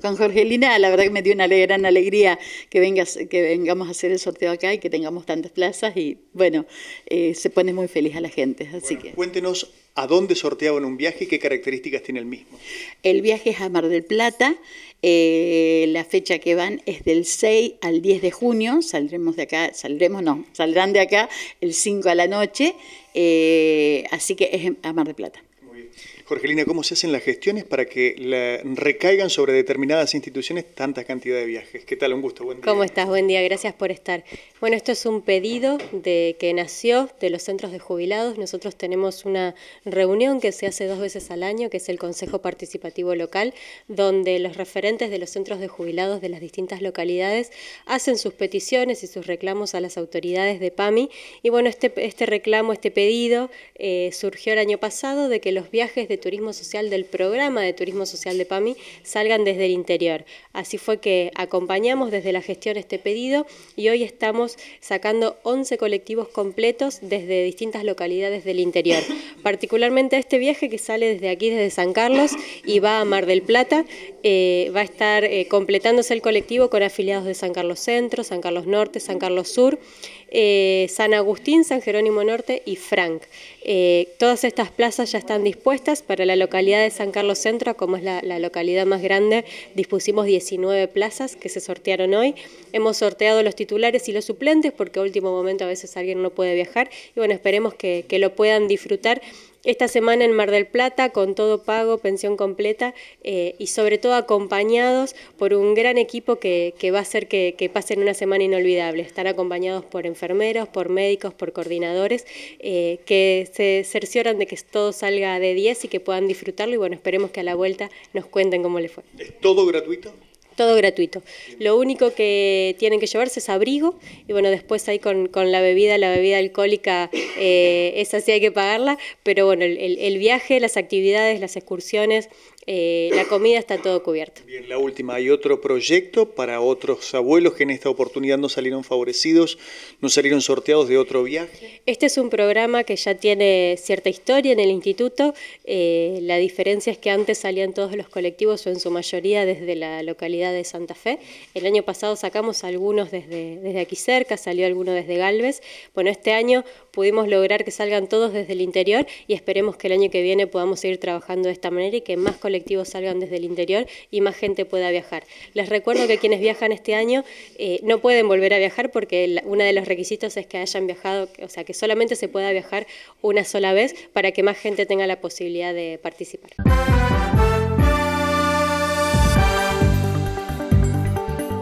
con Jorgelina, la verdad que me dio una gran alegría que, vengas, que vengamos a hacer el sorteo acá y que tengamos tantas plazas y bueno, eh, se pone muy feliz a la gente. Así que... Cuéntenos a dónde sorteaban un viaje y qué características tiene el mismo. El viaje es a Mar del Plata, eh, la fecha que van es del 6 al 10 de junio, saldremos de acá, saldremos no, saldrán de acá el 5 a la noche, eh, así que es a Mar del Plata. Jorgelina, ¿cómo se hacen las gestiones para que recaigan sobre determinadas instituciones tanta cantidad de viajes? ¿Qué tal? Un gusto, buen día. ¿Cómo estás? Buen día, gracias por estar. Bueno, esto es un pedido de que nació de los centros de jubilados. Nosotros tenemos una reunión que se hace dos veces al año, que es el Consejo Participativo Local, donde los referentes de los centros de jubilados de las distintas localidades hacen sus peticiones y sus reclamos a las autoridades de PAMI. Y bueno, este, este reclamo, este pedido eh, surgió el año pasado de que los viajes de turismo social del programa de turismo social de PAMI salgan desde el interior. Así fue que acompañamos desde la gestión este pedido y hoy estamos sacando 11 colectivos completos desde distintas localidades del interior. Particularmente este viaje que sale desde aquí, desde San Carlos y va a Mar del Plata, eh, va a estar eh, completándose el colectivo con afiliados de San Carlos Centro, San Carlos Norte, San Carlos Sur, eh, San Agustín, San Jerónimo Norte y Frank. todas estas plazas ya están dispuestas para la localidad de San Carlos Centro, como es la, localidad más grande, dispusimos 19 plazas que se sortearon hoy. Hemos sorteado los titulares y los suplentes porque a último momento a veces alguien no puede viajar y bueno, esperemos que lo puedan disfrutar. Esta semana en Mar del Plata, con todo pago, pensión completa eh, y sobre todo acompañados por un gran equipo que, va a hacer que, pasen una semana inolvidable. Están acompañados por enfermeros, por médicos, por coordinadores, eh, que se cercioran de que todo salga de 10 y que puedan disfrutarlo. Y bueno, esperemos que a la vuelta nos cuenten cómo les fue. ¿Es todo gratuito? todo gratuito. Lo único que tienen que llevarse es abrigo y bueno, después ahí con, la bebida, la bebida alcohólica, eh, esa sí hay que pagarla, pero bueno, el, viaje, las actividades, las excursiones, eh, la comida está todo cubierto. Bien, la última, hay otro proyecto para otros abuelos que en esta oportunidad no salieron favorecidos, no salieron sorteados de otro viaje. Este es un programa que ya tiene cierta historia en el instituto, eh, la diferencia es que antes salían todos los colectivos o en su mayoría desde la localidad de Santa Fe. El año pasado sacamos algunos desde, desde aquí cerca, salió alguno desde Galvez. Bueno, este año pudimos lograr que salgan todos desde el interior y esperemos que el año que viene podamos seguir trabajando de esta manera y que más colectivos salgan desde el interior y más gente pueda viajar. Les recuerdo que quienes viajan este año eh, no pueden volver a viajar porque uno de los requisitos es que hayan viajado, o sea, que solamente se pueda viajar una sola vez para que más gente tenga la posibilidad de participar.